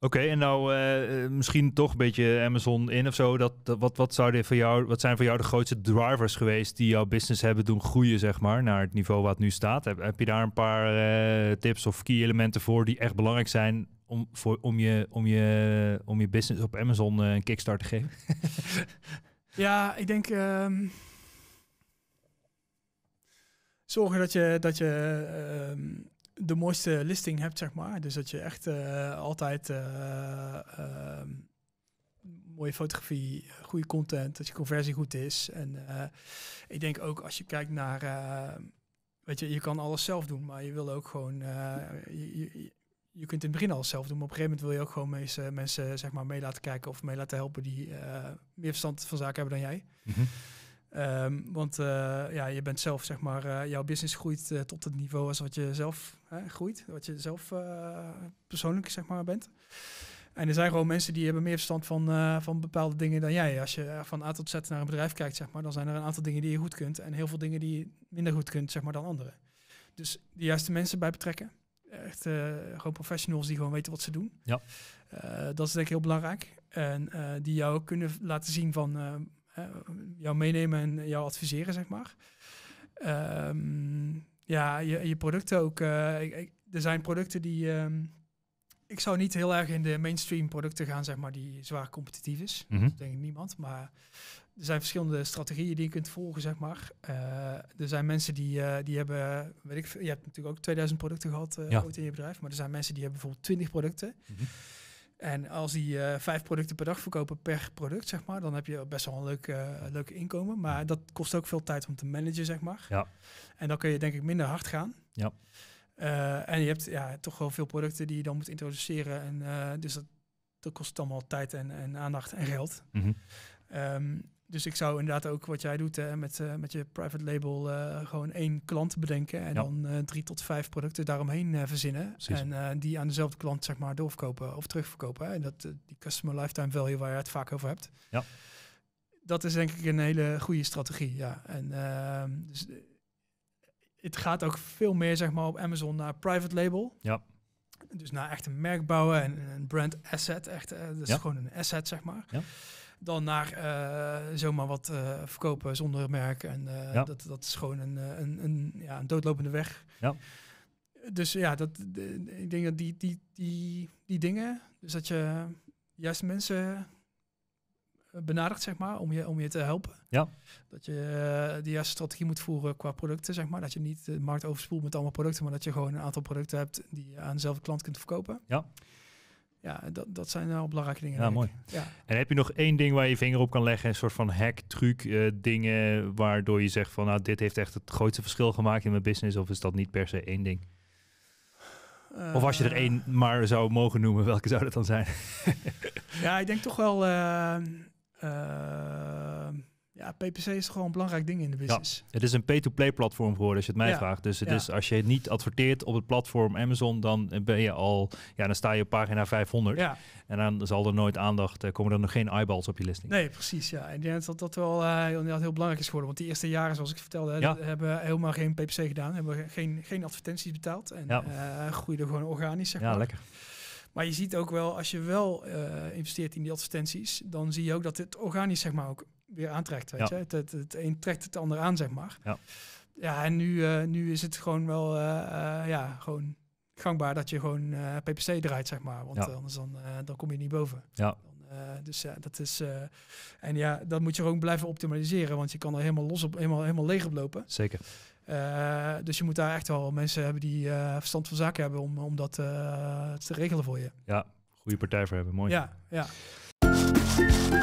Oké, en nou eh, eh, misschien toch een beetje Amazon in of zo. Dat, wat, wat, zouden voor jou, wat zijn voor jou de grootste drivers geweest die jouw business hebben doen groeien, zeg maar, naar het niveau wat nu staat? Heb, heb je daar een paar eh, tips of key elementen voor die echt belangrijk zijn om, voor, om, je, om, je, om je business op Amazon een kickstart te geven? ja, ik denk. Um, zorgen dat je. Dat je ehm, de mooiste listing hebt, zeg maar. Dus dat je echt eh, altijd eh, ehm, mooie fotografie, goede content, dat je conversie goed is. En eh, ik denk ook als je kijkt naar, weet je, je kan alles zelf doen, maar je wil ook gewoon, je, je, je kunt in het begin alles zelf doen, maar op een gegeven moment wil je ook gewoon mensen, mensen zeg maar, mee laten kijken of mee laten helpen die meer verstand van zaken hebben dan jij. Mhm. Ehm, want eh, ja, je bent zelf, zeg maar, eh, jouw business groeit eh, tot het niveau als wat je zelf groeit, wat je zelf persoonlijk, zeg maar, bent. En er zijn gewoon mensen die hebben meer verstand van, van bepaalde dingen dan jij. Als je van A tot Z naar een bedrijf kijkt, zeg maar, dan zijn er een aantal dingen die je goed kunt en heel veel dingen die je minder goed kunt, zeg maar, dan anderen. Dus de juiste mensen bij betrekken. Echt gewoon professionals die gewoon weten wat ze doen. Ja. dat is denk ik heel belangrijk. En die jou kunnen laten zien van eh, jou meenemen en jou adviseren, zeg maar. Ehm, ja, je, je producten ook. Eh, er zijn producten die. Ehm, ik zou niet heel erg in de mainstream producten gaan, zeg maar, die zwaar competitief is. Mhm. Dat denk ik niemand. Maar er zijn verschillende strategieën die je kunt volgen, zeg maar. Eh, er zijn mensen die, die hebben, weet ik, je hebt natuurlijk ook 2000 producten gehad uh, ja. ooit in je bedrijf. Maar er zijn mensen die hebben bijvoorbeeld 20 producten. Mhm. En als die eh, vijf producten per dag verkopen per product, zeg maar, dan heb je best wel een leuk, uh, eh, leuk inkomen. Maar dat kost ook veel tijd om te managen, zeg maar. Ja. En dan kun je denk ik minder hard gaan. Ja. Eh, en je hebt ja, toch wel veel producten die je dan moet introduceren. En dus dat, dat kost allemaal tijd en, en aandacht en geld. Mm dus ik zou inderdaad ook wat jij doet hè, eh, met, eh, met je private label eh, gewoon één klant bedenken en dan drie tot vijf producten daaromheen verzinnen. Precies. En die aan dezelfde klant zeg maar doorverkopen of terugverkopen. Hè. En dat, die customer lifetime value waar je het vaak over hebt. Ja. Dat is denk ik een hele goede strategie. Ja. En ehm, dus, het gaat ook veel meer zeg maar op Amazon naar private label. Ja. Dus naar echt een merk bouwen en een brand asset. Echt, dat is gewoon een asset zeg maar. Ja dan naar eh, zomaar wat eh, verkopen zonder merk. En eh, dat, dat is gewoon een, een, een, ja, een doodlopende weg. Ja. Dus ja, dat, ik denk dat die, die, die, die dingen, dus dat je juist mensen benadert, zeg maar, om je, om je te helpen. Ja. Dat je de juiste strategie moet voeren qua producten, zeg maar. Dat je niet de markt overspoelt met allemaal producten, maar dat je gewoon een aantal producten hebt die je aan dezelfde klant kunt verkopen. Ja ja, dat, dat zijn wel belangrijke dingen. Ja, mooi. En heb je nog één ding waar je vinger op kan leggen? Een soort van hack, truc, eh, dingen waardoor je zegt van nou, dit heeft echt het grootste verschil gemaakt in mijn business? Of is dat niet per se één ding? of als je er eh. één maar zou mogen noemen, welke zou dat dan zijn? ja, ik denk toch wel eh, ja, PPC is gewoon een belangrijk ding in de business. Ja, het is een pay-to-play platform geworden, als je het mij vraagt. Dus het is, als je niet adverteert op het platform Amazon, dan ben je al, ja, dan sta je op pagina 500. Ja. En dan zal er nooit aandacht, eh, komen er nog geen eyeballs op je listing. Nee, precies. Ja, en ik denk dat dat wel eh, heel, belangrijk is geworden. Want die eerste jaren, zoals ik vertelde, eh, hebben we helemaal geen PPC gedaan, hebben geen, geen advertenties betaald. En ja. Uh, gewoon organisch. Zeg ja, maar. lekker. Maar je ziet ook wel, als je wel investeert in die advertenties, dan zie je ook dat het organisch zeg maar ook weer aantrekt. Het, het, een trekt het ander aan, zeg maar. Ja, ja en nu, eh, nu is het gewoon wel eh, eh, ja, gewoon gangbaar dat je gewoon PPC draait, zeg maar. Want anders dan, dan kom je niet boven. Ja. dus ja, dat is. en ja, dat moet je gewoon blijven optimaliseren, want je kan er helemaal los op, helemaal, helemaal leeg op lopen. Zeker. dus je moet daar echt wel mensen hebben die verstand van zaken hebben om, om dat te regelen voor je. Ja, goede partij voor hebben, mooi. Ja, ja.